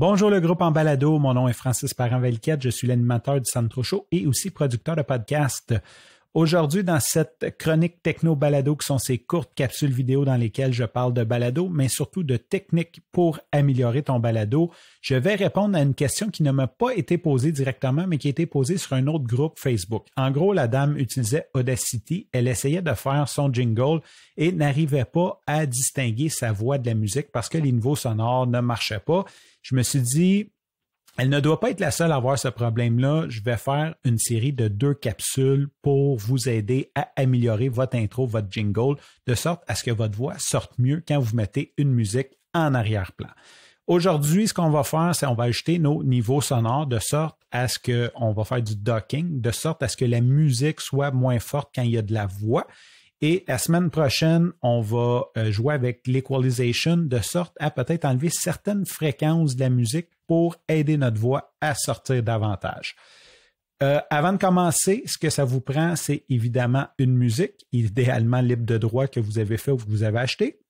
Bonjour le groupe Embalado, mon nom est Francis Parent-Velquette, je suis l'animateur du Centro Show et aussi producteur de podcast. Aujourd'hui, dans cette chronique techno-balado, qui sont ces courtes capsules vidéo dans lesquelles je parle de balado, mais surtout de techniques pour améliorer ton balado, je vais répondre à une question qui ne m'a pas été posée directement, mais qui a été posée sur un autre groupe Facebook. En gros, la dame utilisait Audacity, elle essayait de faire son jingle et n'arrivait pas à distinguer sa voix de la musique parce que les niveaux sonores ne marchaient pas. Je me suis dit, elle ne doit pas être la seule à avoir ce problème-là. Je vais faire une série de deux capsules pour vous aider à améliorer votre intro, votre jingle, de sorte à ce que votre voix sorte mieux quand vous mettez une musique en arrière-plan. Aujourd'hui, ce qu'on va faire, c'est qu'on va ajouter nos niveaux sonores de sorte à ce on va faire du docking, de sorte à ce que la musique soit moins forte quand il y a de la voix. Et la semaine prochaine, on va euh, jouer avec l'equalization de sorte à peut-être enlever certaines fréquences de la musique pour aider notre voix à sortir davantage. Euh, avant de commencer, ce que ça vous prend, c'est évidemment une musique, idéalement libre de droit que vous avez fait ou que vous avez acheté,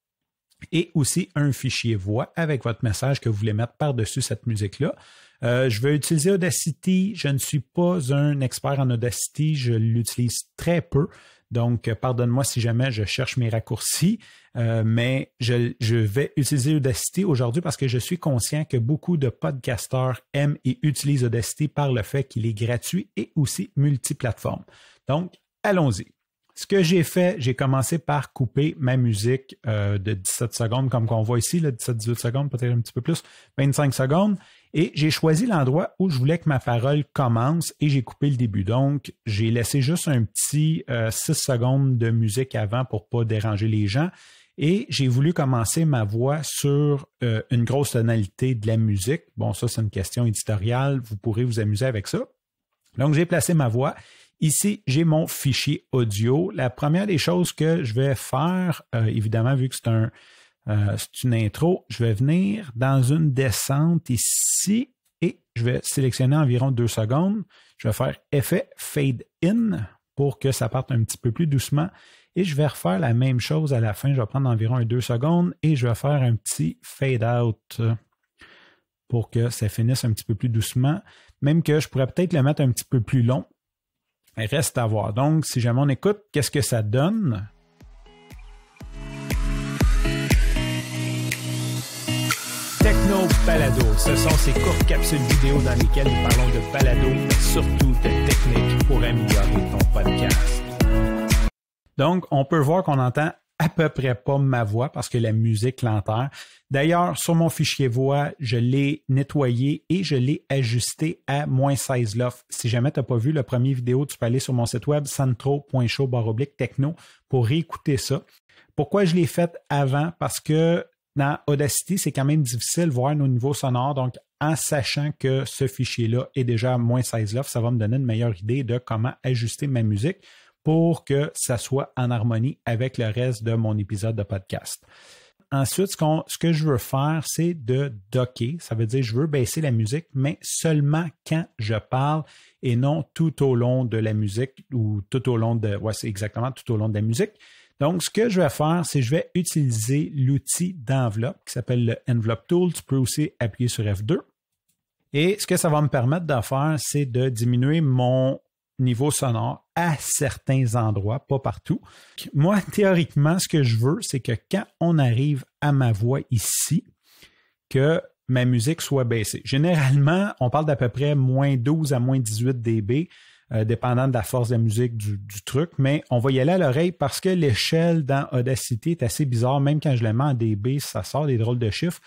et aussi un fichier voix avec votre message que vous voulez mettre par-dessus cette musique-là. Euh, je vais utiliser Audacity. Je ne suis pas un expert en Audacity. Je l'utilise très peu. Donc, euh, pardonne-moi si jamais je cherche mes raccourcis, euh, mais je, je, vais utiliser Audacity aujourd'hui parce que je suis conscient que beaucoup de podcasteurs aiment et utilisent Audacity par le fait qu'il est gratuit et aussi multiplateforme. Donc, allons-y. Ce que j'ai fait, j'ai commencé par couper ma musique euh, de 17 secondes, comme qu'on voit ici, 17-18 secondes, peut-être un petit peu plus, 25 secondes. Et j'ai choisi l'endroit où je voulais que ma parole commence et j'ai coupé le début. Donc, j'ai laissé juste un petit 6 euh, secondes de musique avant pour ne pas déranger les gens. Et j'ai voulu commencer ma voix sur euh, une grosse tonalité de la musique. Bon, ça, c'est une question éditoriale. Vous pourrez vous amuser avec ça. Donc, j'ai placé ma voix. Ici, j'ai mon fichier audio. La première des choses que je vais faire, euh, évidemment, vu que euh, c'est une intro, je vais venir dans une descente ici et je vais sélectionner environ deux secondes. Je vais faire effet fade in pour que ça parte un petit peu plus doucement. Et je vais refaire la même chose à la fin. Je vais prendre environ deux secondes et je vais faire un petit fade out pour que ça finisse un petit peu plus doucement. Même que je pourrais peut-être le mettre un petit peu plus long Reste à voir. Donc, si jamais on écoute, qu'est-ce que ça donne? Techno Palado, ce sont ces courtes capsules vidéo dans lesquelles nous parlons de Palado, surtout de techniques pour améliorer ton podcast. Donc, on peut voir qu'on entend à peu près pas ma voix parce que la musique l'enterre. D'ailleurs, sur mon fichier voix, je l'ai nettoyé et je l'ai ajusté à moins 16 lof. Si jamais tu n'as pas vu la première vidéo, tu peux aller sur mon site web santro.show techno pour réécouter ça. Pourquoi je l'ai fait avant? Parce que dans Audacity, c'est quand même difficile de voir nos niveaux sonores. Donc, en sachant que ce fichier-là est déjà à moins 16 lof, ça va me donner une meilleure idée de comment ajuster ma musique pour que ça soit en harmonie avec le reste de mon épisode de podcast. Ensuite, ce, que je veux faire, c'est de docker. Ça veut dire, que je veux baisser la musique, mais seulement quand je parle et non tout au long de la musique ou tout au long de, ouais, exactement tout au long de la musique. Donc, ce que je vais faire, c'est je vais utiliser l'outil d'enveloppe qui s'appelle le Envelope Tool. Tu peux aussi appuyer sur F2. Et ce que ça va me permettre de faire, c'est de diminuer mon niveau sonore à certains endroits, pas partout. Moi, théoriquement, ce que je veux, c'est que quand on arrive à ma voix ici, que ma musique soit baissée. Généralement, on parle d'à peu près moins 12 à moins 18 dB, euh, dépendant de la force de la musique du, truc, mais on va y aller à l'oreille parce que l'échelle dans Audacity est assez bizarre. Même quand je la mets en dB, ça sort des drôles de chiffres.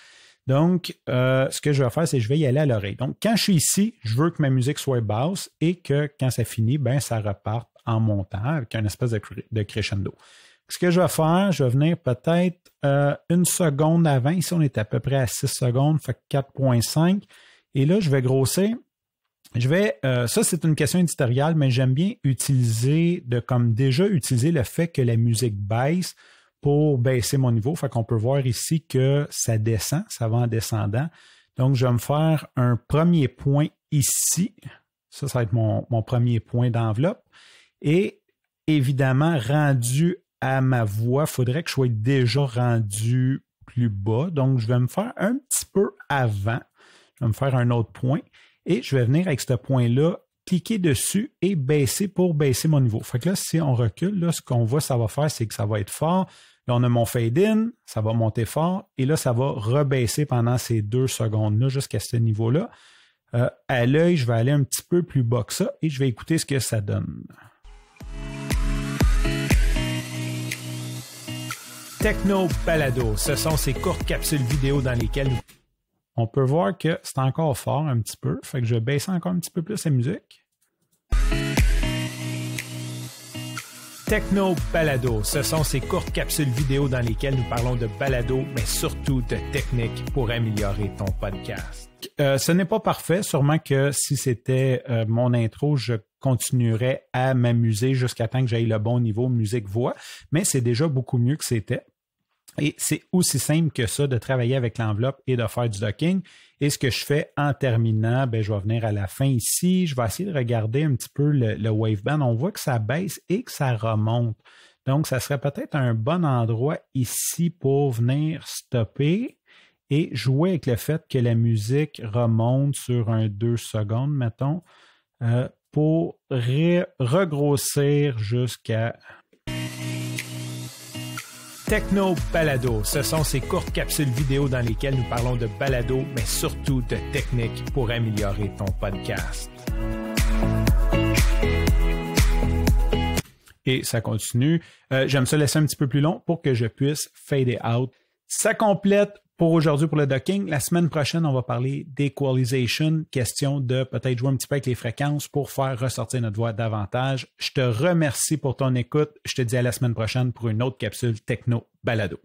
Donc, euh, ce que je vais faire, c'est que je vais y aller à l'oreille. Donc, quand je suis ici, je veux que ma musique soit basse et que quand ça finit, ben, ça reparte en montant avec un espèce de, crescendo. Ce que je vais faire, je vais venir peut-être euh, une seconde avant. Ici, on est à peu près à 6 secondes, fait 4.5. Et là, je vais grosser. Je vais, euh, ça c'est une question éditoriale, mais j'aime bien utiliser, de, comme déjà utiliser le fait que la musique baisse pour baisser mon niveau. Fait qu'on peut voir ici que ça descend, ça va en descendant. Donc, je vais me faire un premier point ici. Ça, ça va être mon, mon premier point d'enveloppe. Et évidemment, rendu à ma voix, il faudrait que je sois déjà rendu plus bas. Donc, je vais me faire un petit peu avant. Je vais me faire un autre point. Et je vais venir avec ce point-là Cliquez dessus et baisser pour baisser mon niveau. Fait que là, si on recule, là, ce qu'on voit, ça va faire, c'est que ça va être fort. Là, on a mon fade-in, ça va monter fort, et là, ça va rebaisser pendant ces deux secondes-là jusqu'à ce niveau-là. Euh, à l'œil, je vais aller un petit peu plus bas que ça et je vais écouter ce que ça donne. Techno Palado, ce sont ces courtes capsules vidéo dans lesquelles on peut voir que c'est encore fort un petit peu. Fait que je baisse encore un petit peu plus la musique. Techno Balado, ce sont ces courtes capsules vidéo dans lesquelles nous parlons de balado, mais surtout de technique pour améliorer ton podcast. Euh, ce n'est pas parfait, sûrement que si c'était euh, mon intro, je continuerais à m'amuser jusqu'à temps que j'aille le bon niveau musique-voix, mais c'est déjà beaucoup mieux que c'était. Et c'est aussi simple que ça de travailler avec l'enveloppe et de faire du docking. Et ce que je fais en terminant, ben, je vais venir à la fin ici. Je vais essayer de regarder un petit peu le, waveband. On voit que ça baisse et que ça remonte. Donc, ça serait peut-être un bon endroit ici pour venir stopper et jouer avec le fait que la musique remonte sur un deux secondes, mettons, euh, pour regrossir jusqu'à Techno Balado. Ce sont ces courtes capsules vidéo dans lesquelles nous parlons de balado, mais surtout de techniques pour améliorer ton podcast. Et ça continue. Euh, j'aime ça laisser un petit peu plus long pour que je puisse fade out. Ça complète pour aujourd'hui pour le docking. La semaine prochaine, on va parler d'equalization, question de peut-être jouer un petit peu avec les fréquences pour faire ressortir notre voix davantage. Je te remercie pour ton écoute. Je te dis à la semaine prochaine pour une autre capsule techno balado.